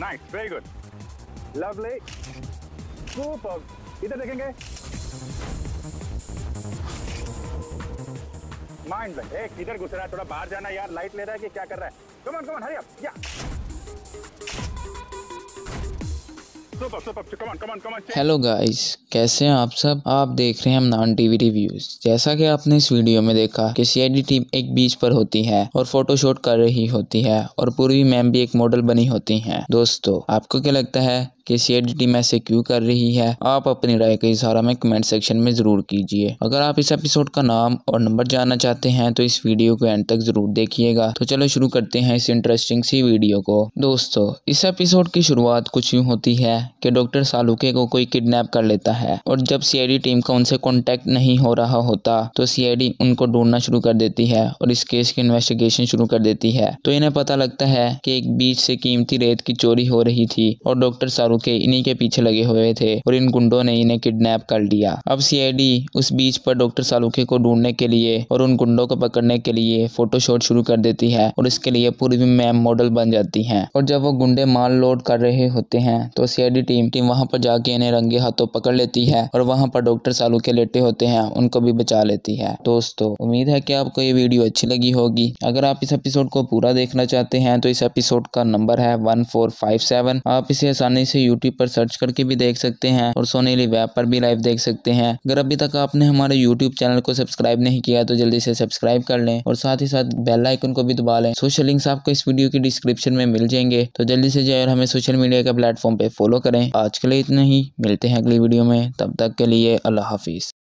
nice very good lovely super इधर देखेंगे mind blank एक इधर घुस रहा है थोड़ा बाहर जाना यार लाइट ले रहा है कि क्या कर रहा है कमान कमान हरी अप या हेलो गाइस कैसे हैं आप सब आप देख रहे हैं हम नान टीवी रिव्यूज जैसा कि आपने इस वीडियो में देखा कि सीआईडी टीम एक बीच पर होती है और फोटोशूट कर रही होती है और पूर्वी मैम भी एक मॉडल बनी होती हैं दोस्तों आपको क्या लगता है कि सीआईडी टीम ऐसे क्यों कर रही है आप अपनी राय का इशारा में कमेंट सेक्शन में जरूर कीजिए अगर आप इस एपिसोड का नाम और नंबर जानना चाहते हैं तो इस वीडियो को एंड तक जरूर देखिएगा तो चलो शुरू करते हैं इस इंटरेस्टिंग सी वीडियो को दोस्तों इस एपिसोड की शुरुआत कुछ यूँ होती है कि डॉक्टर सालुके को कोई किडनैप कर लेता है और जब सीआईडी टीम का उनसे कांटेक्ट नहीं हो रहा होता तो सीआईडी उनको ढूंढना शुरू कर देती है और इस केस की इन्वेस्टिगेशन शुरू कर देती है तो इन्हें पता लगता है कि एक बीच से कीमती रेत की चोरी हो रही थी और डॉक्टर सालुके इन्हीं के पीछे लगे हुए थे और इन गुंडों ने इन्हें किडनेप कर लिया अब सी उस बीच पर डॉक्टर सालुके को ढूंढने के लिए और उन गुंडों को पकड़ने के लिए फोटोशॉट शुरू कर देती है और इसके लिए पूर्वी मैम मॉडल बन जाती है और जब वो गुंडे माल लोड कर रहे होते हैं तो सीआईडी हमारी टीम टीम वहाँ पर जाके इन्हें रंगे हाथों पकड़ लेती है और वहाँ पर डॉक्टर सालू के लेटे होते हैं उनको भी बचा लेती है दोस्तों उम्मीद है कि आपको ये वीडियो अच्छी लगी होगी अगर आप इस एपिसोड को पूरा देखना चाहते हैं तो इस एपिसोड का नंबर है वन फोर फाइव सेवन आप इसे आसानी से यूट्यूब पर सर्च करके भी देख सकते हैं और सोनेली वेब पर भी लाइव देख सकते हैं अगर अभी तक आपने हमारे यूट्यूब चैनल को सब्सक्राइब नहीं किया तो जल्दी से सब्सक्राइब कर लें और साथ ही साथ बेल आइकन को भी दबा लें सोशल लिंक्स आपको इस वीडियो की डिस्क्रिप्शन में मिल जाएंगे तो जल्दी से जाए और हमें सोशल मीडिया के प्लेटफॉर्म पे फॉलो करें आज के लिए इतना ही मिलते हैं अगली वीडियो में तब तक के लिए अल्लाह हाफिज़